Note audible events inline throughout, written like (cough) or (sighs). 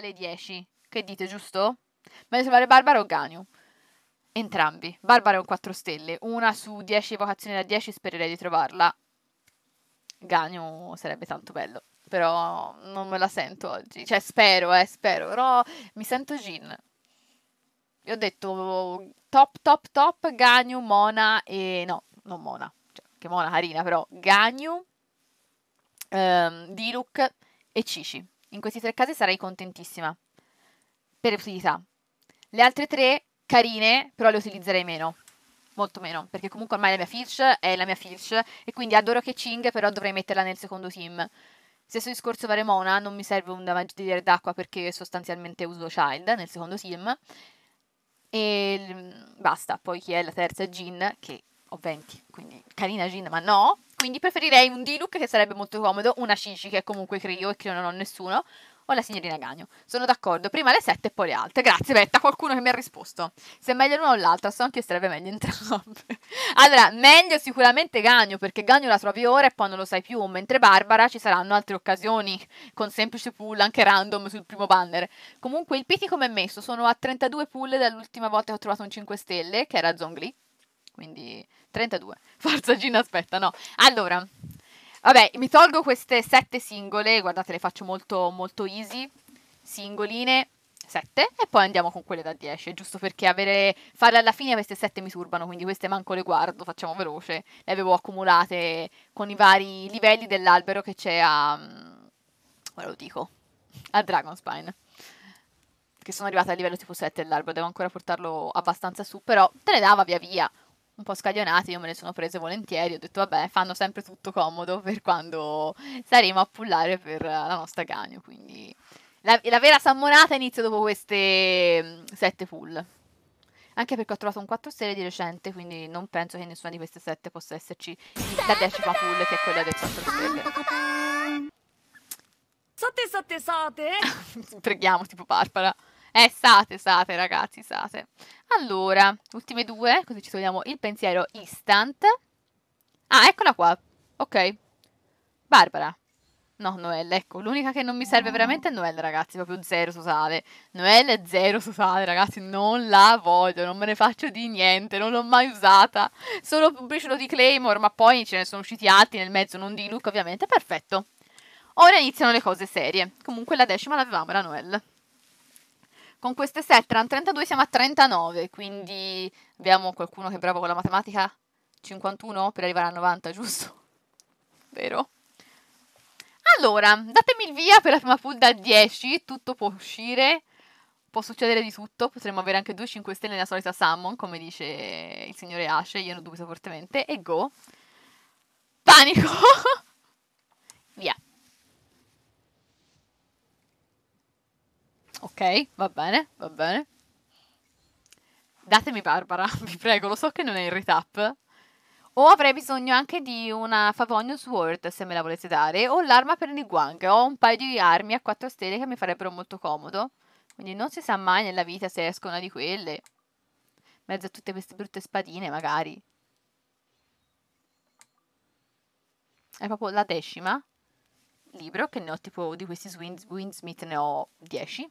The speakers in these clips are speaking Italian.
dalle 10. Che dite, giusto? Meglio trovare Barbara o Ganiu? Entrambi. Barbara è un 4 stelle. Una su 10 vocazioni da 10 spererei di trovarla. Ganiu sarebbe tanto bello. Però non me la sento oggi. Cioè, spero, eh, spero. Però mi sento Jin. Vi ho detto top, top, top, Ganyu, Mona e... No, non Mona. Cioè, che Mona carina, però. Ganyu, ehm, Diluc e Cici. In questi tre casi sarei contentissima. Per utilità. Le altre tre, carine, però le utilizzerei meno. Molto meno, perché comunque ormai la mia Filch è la mia Filch e quindi adoro che Ching, però dovrei metterla nel secondo team. Stesso discorso Mona, non mi serve un damage d'acqua perché sostanzialmente uso Child nel secondo team. E mm, basta, poi chi è la terza è Jin, che ho 20, quindi carina Jin, ma no quindi preferirei un Diluc che sarebbe molto comodo, una Shinji che è comunque Crio e Crio non ho nessuno, o la signorina Gagno. Sono d'accordo, prima le sette e poi le altre. Grazie Betta, qualcuno che mi ha risposto. Se è meglio l'una o l'altra, so anche che sarebbe meglio entrambe. (laughs) allora, meglio sicuramente Gagno, perché Gagno la trovi ora e poi non lo sai più, mentre Barbara ci saranno altre occasioni con semplice pull, anche random sul primo banner. Comunque il pity come è messo? Sono a 32 pull dall'ultima volta che ho trovato un 5 stelle, che era Zongli quindi 32. (laughs) Forza Gina, aspetta, no. Allora, vabbè, mi tolgo queste sette singole, guardate, le faccio molto, molto easy, singoline, 7 e poi andiamo con quelle da 10, giusto perché avere, farle alla fine queste 7 mi turbano, quindi queste manco le guardo, facciamo veloce. Le avevo accumulate con i vari livelli dell'albero che c'è a... ve mm, lo dico, a Dragonspine. Che sono arrivata a livello tipo 7 dell'albero, devo ancora portarlo abbastanza su, però te ne dava via via un po' scaglionate, io me ne sono prese volentieri, ho detto vabbè, fanno sempre tutto comodo (laughs) per quando saremo a pullare per la nostra Ganio, quindi la, la vera sammonata inizia dopo queste mm, sette pull. Anche perché ho trovato un 4 stelle di recente, quindi non penso che nessuna di queste 7 possa esserci la decima pull, che è quella del 4 stelle. Sate, sate, sate! (laughs) Preghiamo, tipo Barbara. Eh, state, state, ragazzi, state. Allora, ultime due, così ci togliamo il pensiero instant. Ah, eccola qua. Ok. Barbara. No, Noelle, ecco, l'unica che non mi serve ah. veramente è Noelle, ragazzi, proprio zero sociale. Noelle zero sociale, ragazzi, non la voglio, non me ne faccio di niente, non l'ho mai usata. Solo un briciolo di Claymore, ma poi ce ne sono usciti altri nel mezzo, non di Luke ovviamente, perfetto. Ora iniziano le cose serie. Comunque la decima l'avevamo, era Noel. Con queste 7 erano 32, siamo a 39, quindi abbiamo qualcuno che è bravo con la matematica? 51 per arrivare a 90, giusto? (laughs) Vero? Allora, datemi il via per la prima pool da 10, tutto può uscire, può succedere di tutto, potremmo avere anche 2 5 stelle nella solita Summon, come dice il signore Ashe, io non dubito fortemente, e go! Panico! (laughs) via! Ok, va bene, va bene. Datemi Barbara, (laughs) vi prego, lo so che non è in retap. O avrei bisogno anche di una Favonius Sword, se me la volete dare, o l'arma per Niguang. Ho un paio di armi a 4 stelle che mi farebbero molto comodo. Quindi non si sa mai nella vita se esco una di quelle. In mezzo a tutte queste brutte spadine, magari. È proprio la decima libro, che ne ho tipo di questi Winsmith ne ho 10.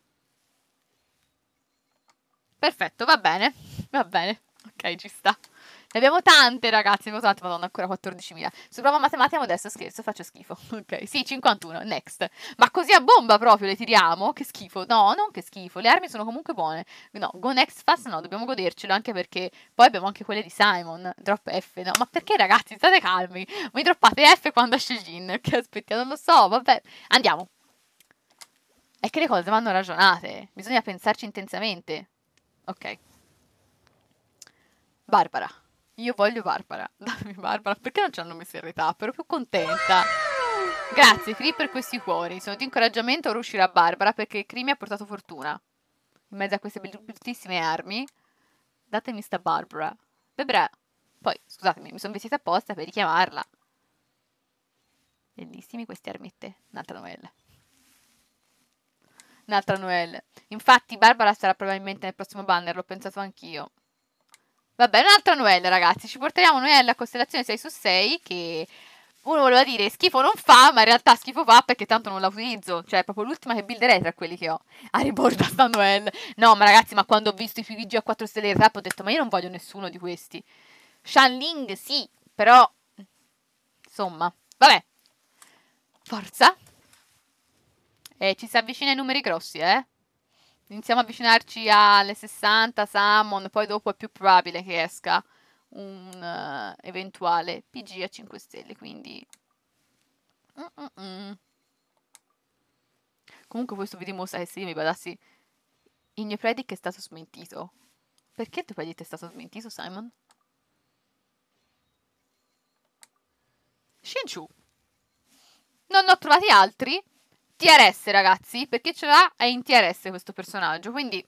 Perfetto, va bene. Va bene. Ok, ci sta. Ne abbiamo tante, ragazzi. Ne abbiamo tante, madonna, ancora 14.000. Su prova matematica adesso scherzo, faccio schifo. (laughs) Ok, sì, 51, next. Ma così a bomba proprio le tiriamo? Che schifo. No, non che schifo. Le armi sono comunque buone. No, go next fast no, dobbiamo godercelo anche perché poi abbiamo anche quelle di Simon. Drop F, no. Ma perché, ragazzi, state calmi. Mi droppate F quando esce Jin. (laughs) Che aspettiamo, non lo so, vabbè. Andiamo. È che le cose vanno ragionate. Bisogna pensarci intensamente. Ok. Barbara. Io voglio Barbara. (laughs) Dammi Barbara. Perché non ci hanno messo in realtà? Però più contenta. Grazie, Cree, per questi cuori. Sono di incoraggiamento a riuscire a Barbara perché Cree mi ha portato fortuna. In mezzo a queste bellissime armi. Datemi sta Barbara. Bebra. Poi, scusatemi, mi sono vestita apposta per richiamarla. Bellissimi queste armette. Un'altra novella. Un'altra Noelle. Infatti Barbara sarà probabilmente nel prossimo banner, l'ho pensato anch'io. Vabbè, un'altra Noelle, ragazzi. Ci porteremo noi a costellazione 6 su 6 che... Uno voleva dire schifo non fa, ma in realtà schifo fa perché tanto non la utilizzo. Cioè, è proprio l'ultima che builderei tra quelli che ho. A ribordo a Noel. No, ma ragazzi, ma quando ho visto i PVG a 4 stelle del rap ho detto, ma io non voglio nessuno di questi. Shanling sì, però... Insomma, vabbè. Forza. Eh, ci si avvicina ai numeri grossi, eh? Iniziamo a avvicinarci alle 60 Salmon, poi dopo è più probabile che esca un uh, eventuale PG a 5 stelle, quindi... Mm -mm. Comunque questo vi dimostra che se io mi badassi il mio predict è stato smentito. Perché il tuo predict è stato smentito, Simon? Shinchu. Non ne ho trovati altri, TRS ragazzi, perché ce l'ha, è in TRS questo personaggio, quindi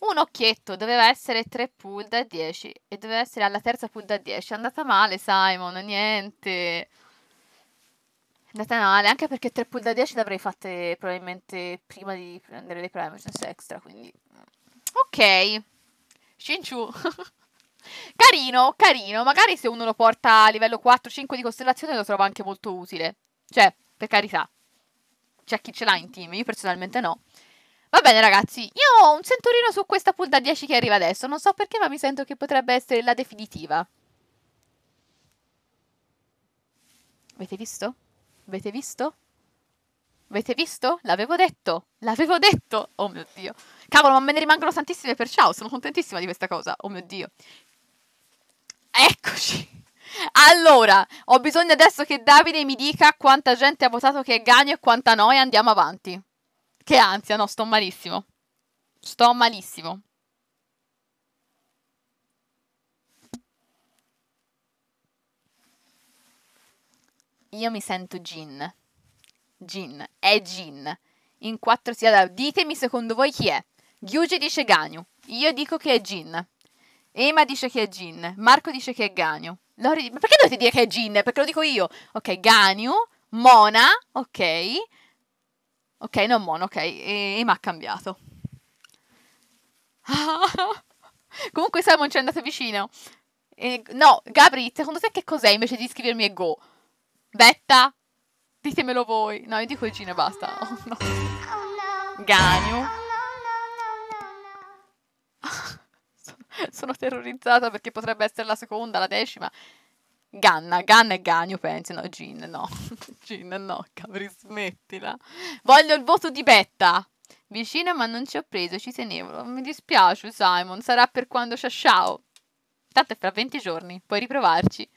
un occhietto, doveva essere 3 pull da 10 e doveva essere alla terza pull da 10, è andata male Simon, niente, è andata male, anche perché 3 pull da 10 l'avrei avrei fatte probabilmente prima di prendere le primations extra, quindi ok, Shinchu. (laughs) carino, carino, magari se uno lo porta a livello 4-5 di costellazione lo trova anche molto utile, cioè per carità. C'è chi ce l'ha in team, io personalmente no. Va bene ragazzi, io ho un centurino su questa pool da 10 che arriva adesso, non so perché ma mi sento che potrebbe essere la definitiva. Avete visto? Avete visto? Avete visto? L'avevo detto! L'avevo detto! Oh mio Dio! Cavolo, ma me ne rimangono tantissime per ciao, sono contentissima di questa cosa, oh mio Dio! Eccoci! Allora, ho bisogno adesso che Davide mi dica quanta gente ha votato che è Gagno e quanta no e andiamo avanti. Che ansia, no, sto malissimo. Sto malissimo. Io mi sento Gin. Gin, è Gin. In quattro si da... Ditemi secondo voi chi è. Gyuji dice Gagno. Io dico che è Gin. Ema dice che è Gin. Marco dice che è Gagno. Lori, ma perché dovete dire che è Gin? Perché lo dico io. Ok, Ganyu, Mona, ok. Ok, non Mona, ok. E, mi ha cambiato. (laughs) Comunque Simon ci è andato vicino. E, no, Gabri, secondo te che cos'è invece di scrivermi e go? Betta? Ditemelo voi. No, io dico Gin e basta. (laughs) Oh no. Ganyu. (laughs) sono terrorizzata perché potrebbe essere la seconda, la decima. Ganna, Ganna e Ganio pensano, Gin no, Gin no, (laughs) Cavri smettila. Voglio il voto di Betta. Vicina ma non ci ho preso, ci tenevo. Mi dispiace Simon, sarà per quando c'è ciao. Tanto è fra 20 giorni, puoi riprovarci.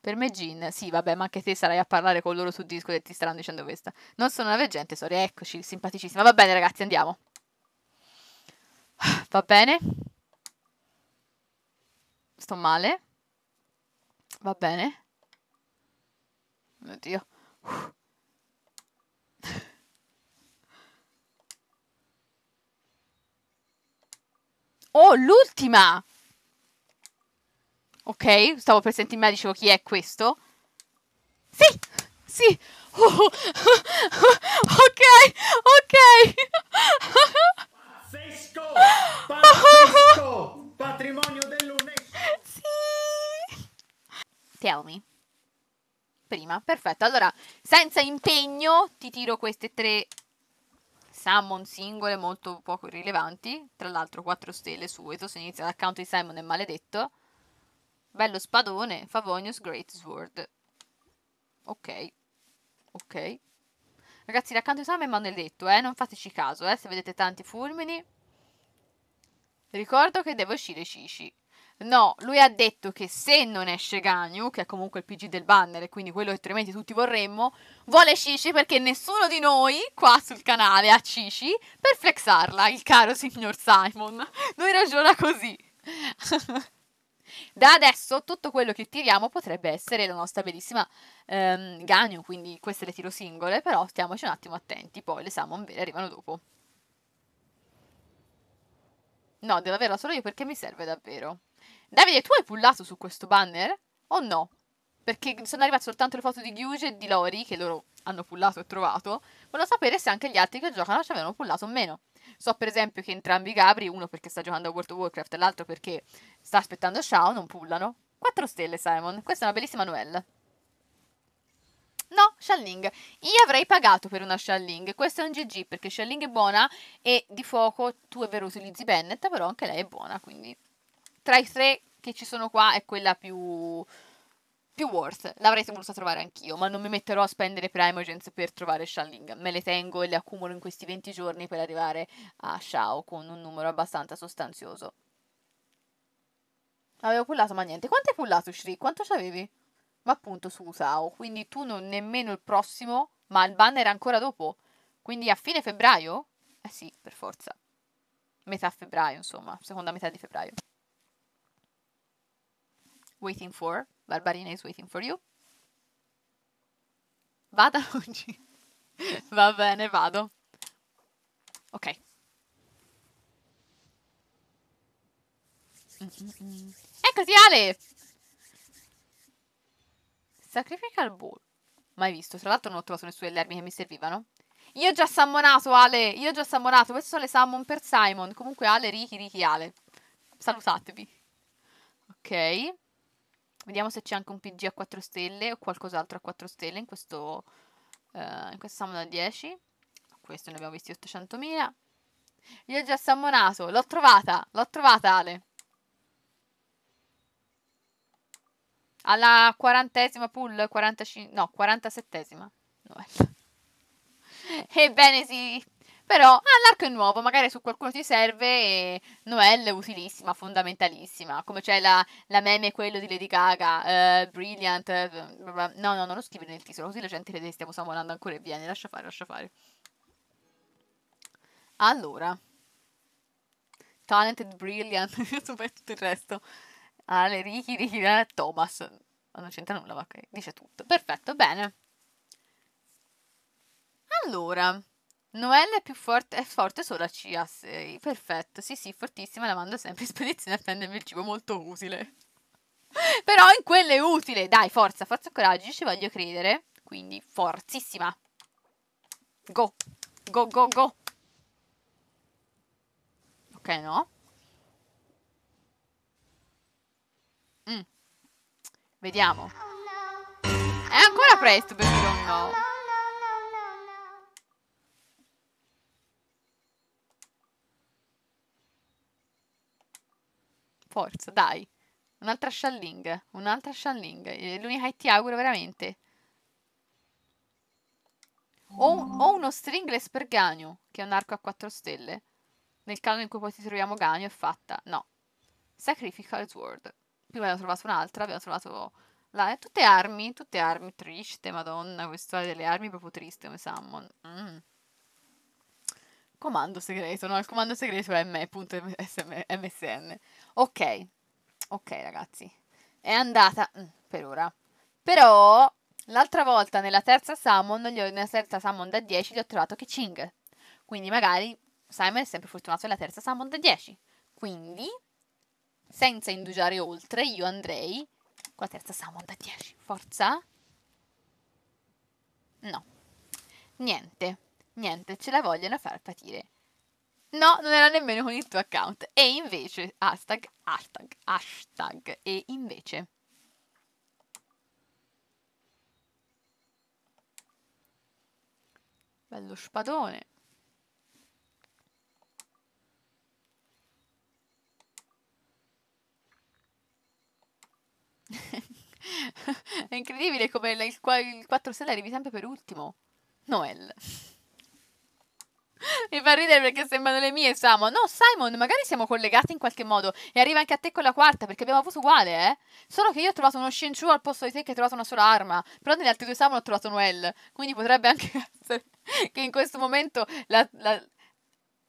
Per me Gin, sì vabbè ma anche te sarai a parlare con loro su disco e ti staranno dicendo questa. Non sono una veggente, sorry, eccoci, simpaticissima. Va bene ragazzi, andiamo. (sighs) Va bene? Sto male. Va bene. Oddio. Oh, l'ultima! Ok, stavo per sentirmi, dicevo chi è questo. Sì! Sì! Oh. (laughs) ok, ok! Tell me. Prima, perfetto. Allora, senza impegno ti tiro queste tre Salmon singole molto poco rilevanti. Tra l'altro 4 stelle su subito, se inizia l'account di Simon è maledetto. Bello spadone, Favonius Great Sword. Ok, ok. Ragazzi, l'account di Simon è maledetto, eh? Non fateci caso, eh? Se vedete tanti fulmini. Ricordo che deve uscire Cici. No, lui ha detto che se non esce Ganyu, che è comunque il PG del banner e quindi quello che altrimenti tutti vorremmo, vuole Cici perché nessuno di noi qua sul canale ha Cici per flexarla, il caro signor Simon. Lui ragiona così. da adesso tutto quello che tiriamo potrebbe essere la nostra bellissima ehm, Gagnu, quindi queste le tiro singole, però stiamoci un attimo attenti, poi le Salmon vere arrivano dopo. No, devo averla solo io perché mi serve davvero. Davide, tu hai pullato su questo banner o no? Perché sono arrivate soltanto le foto di Gyuge e di Lori, che loro hanno pullato e trovato. Volevo sapere se anche gli altri che giocano ci avevano pullato o meno. So per esempio che entrambi i Gabri, uno perché sta giocando a World of Warcraft e l'altro perché sta aspettando Shao, non pullano. 4 stelle, Simon. Questa è una bellissima Noelle. No, Shalling. Io avrei pagato per una Shalling. Questo è un GG perché Shalling è buona e di fuoco tu è vero utilizzi Bennett, però anche lei è buona, quindi tra i tre che ci sono qua è quella più, più worth. L'avrei voluta trovare anch'io, ma non mi metterò a spendere Primogens per trovare Shanling. Me le tengo e le accumulo in questi 20 giorni per arrivare a Shao con un numero abbastanza sostanzioso. Avevo pullato, ma niente. Quanto hai pullato, Shri? Quanto c'avevi? Ma appunto su Usao. Quindi tu non nemmeno il prossimo, ma il banner è ancora dopo. Quindi a fine febbraio? Eh sì, per forza. Metà febbraio, insomma, seconda metà di febbraio waiting for. Barbarina is waiting for you. Vada (laughs) oggi. Va bene, vado. Ok. Mm -mm. Eccoti Ale! Sacrifica il bull. Mai visto, tra l'altro non ho trovato nessuno delle armi che mi servivano. Io ho già sammonato Ale, io ho già sammonato, queste sono le sammon per Simon. Comunque Ale, Ricky, Ricky, Ale. Salutatevi. Ok. Vediamo se c'è anche un PG a 4 stelle o qualcos'altro a 4 stelle in questo uh, in questo summon da 10. Questo ne abbiamo visti 800.000. Io ho già sammonato, l'ho trovata, l'ho trovata Ale. Alla quarantesima pull, 45, no, quarantasettesima. No, (laughs) Ebbene sì, però ah, l'arco è nuovo, magari su qualcuno ti serve e Noel è utilissima, fondamentalissima. Come c'è la, la meme quello di Lady Gaga, uh, Brilliant. Uh, no, no, non lo scrivi nel titolo, così la gente crede che stiamo samolando ancora e viene. Lascia fare, lascia fare. Allora. Talented, Brilliant, (laughs) tutto il resto. Ale, Ricky, Ricky, eh, Thomas. Non c'entra nulla, ma ok, dice tutto. Perfetto, bene. Allora, Noelle è più forte, è forte solo a CA6. Perfetto, sì, sì, fortissima. La mando sempre in spedizione a prendermi il cibo molto utile. (laughs) Però in quella è utile. Dai, forza, forza, coraggio. Ci voglio credere. Quindi, forzissima. Go, go, go, go. Ok, no. Mm. Vediamo. È ancora presto per dire un no. Forza, dai. Un'altra Shalling. Un'altra Shalling. l'unica che ti auguro veramente. O, un, uno Stringless per Ganyu, che è un arco a 4 stelle. Nel caso in cui poi ti troviamo Ganyu è fatta. No. Sacrificial Sword. Prima abbiamo trovato un'altra, abbiamo trovato... La, tutte armi, tutte armi triste, madonna, questa delle armi proprio triste come Sammon. Mm. Comando segreto, no? Il comando segreto è M.MSN. Ok, ok ragazzi, è andata mm, per ora. Però l'altra volta nella terza summon, nella terza summon da 10 gli ho trovato Kiching. Quindi magari Simon è sempre fortunato nella terza summon da 10. Quindi, senza indugiare oltre, io andrei con la terza summon da 10. Forza? No. Niente, niente, ce la vogliono far patire. No, non era nemmeno con il tuo account. E invece, hashtag, hashtag, hashtag, e invece. Bello spadone. (laughs) È incredibile come il, 4 stelle arrivi sempre per ultimo. Noel. (laughs) Mi fa ridere perché sembrano le mie, Simon. No, Simon, magari siamo collegati in qualche modo. E arriva anche a te con la quarta, perché abbiamo avuto uguale, eh? Solo che io ho trovato uno Shenchu al posto di te che ha trovato una sola arma. Però negli altri due Samon ho trovato Noel. Quindi potrebbe anche (laughs) essere che in questo momento la... la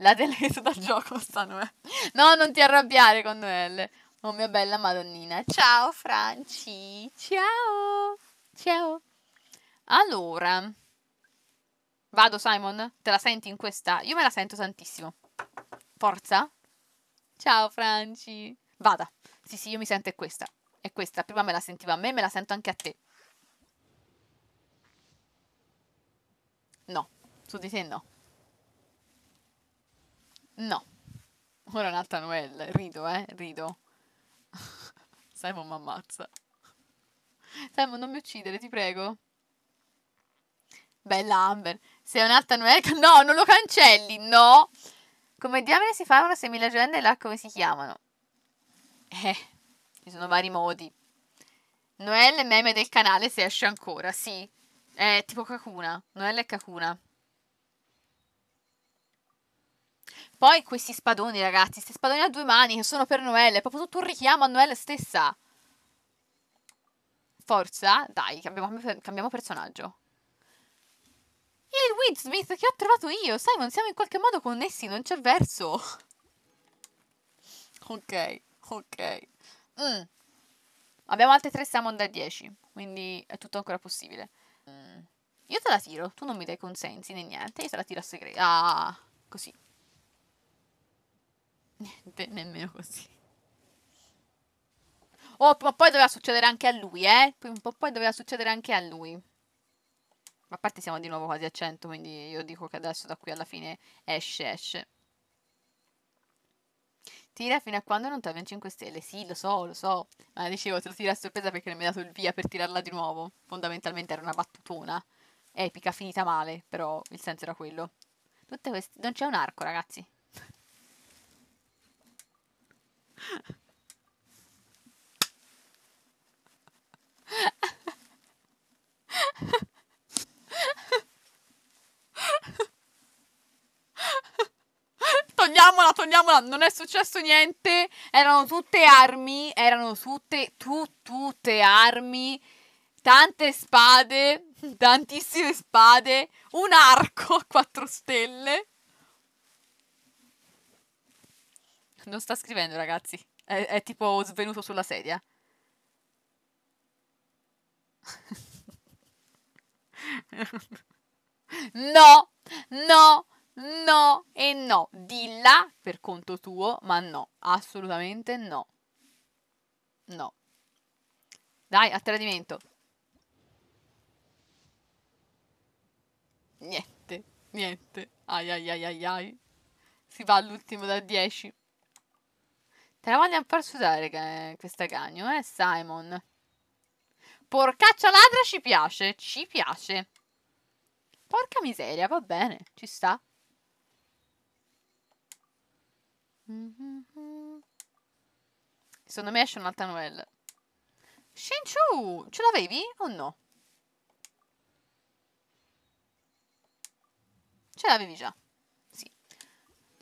la deleto dal gioco sta Noel. Eh. No, non ti arrabbiare con Noel. Oh mia bella madonnina. Ciao Franci. Ciao. Ciao. Allora. Vado Simon, te la senti in questa? Io me la sento tantissimo. Forza. Ciao Franci. Vada. Sì, sì, io mi sento è questa. È questa. Prima me la sentivo a me, me la sento anche a te. No. Su di te no. No. Ora un'altra Noel. Rido, eh. Rido. (laughs) Simon mi ammazza. Simon, non mi uccidere, ti prego. Bella Amber. Sei un'altra numerica? (laughs) No, non lo cancelli, no! Come diamine si fa una semilagenda e là come si chiamano? Eh, ci sono vari modi. Noelle è meme del canale se esce ancora, sì. È tipo Kakuna. Noelle è Kakuna. Poi questi spadoni, ragazzi, questi spadoni a due mani che sono per Noelle, è proprio tutto un richiamo a Noelle stessa. Forza, dai, cambiamo, cambiamo personaggio il Widsmith che ho trovato io. Simon, siamo in qualche modo connessi, non c'è verso. (laughs) ok, ok. Mm. Abbiamo altre tre Simon da 10, quindi è tutto ancora possibile. Mm. Io te la tiro, tu non mi dai consensi né niente, io te la tiro a segreto. Ah, così. (laughs) Niente, nemmeno così. Oh, ma poi doveva succedere anche a lui, eh? Poi, poi doveva succedere anche a lui. Ma a parte siamo di nuovo quasi a 100, quindi io dico che adesso da qui alla fine esce, esce. Tira fino a quando non torna in 5 stelle. Sì, lo so, lo so. Ma dicevo, te lo tira a sorpresa perché non mi ha dato il via per tirarla di nuovo. Fondamentalmente era una battutona. Epica, finita male, però il senso era quello. Tutte queste... Non c'è un arco, ragazzi. (laughs) togliamola, togliamola, non è successo niente. Erano tutte armi, erano tutte, tu, tutte armi, tante spade, (laughs) tantissime spade, un arco a (laughs) quattro stelle. Non sta scrivendo, ragazzi. È, è tipo svenuto sulla sedia. (laughs) no, no, No e no. di là per conto tuo, ma no, assolutamente no. No. Dai, a tradimento. Niente, niente. Ai ai ai ai ai. Si va all'ultimo da 10. Te la voglio far sudare questa cagno, eh, Simon. Porcaccia ladra ci piace, ci piace. Porca miseria, va bene, ci sta. Secondo me esce un'altra novella. Shinchu, ce l'avevi o no? Ce l'avevi già. Sì.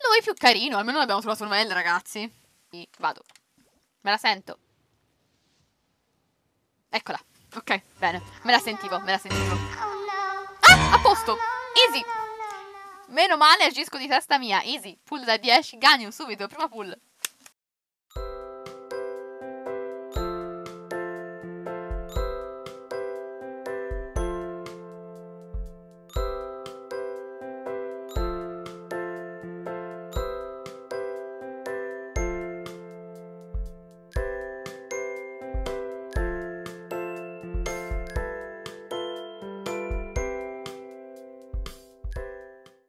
Lui è più carino, almeno abbiamo trovato una novella, ragazzi. E vado. Me la sento. Eccola. Ok, bene. Me la sentivo, me la sentivo. Ah, a posto. Easy. Meno male agisco di testa mia. Easy. Pull da 10. Ganium subito. Prima pull.